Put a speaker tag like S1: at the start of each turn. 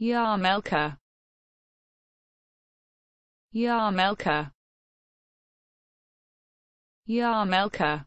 S1: Yarmelka Yarmelka Yarmelka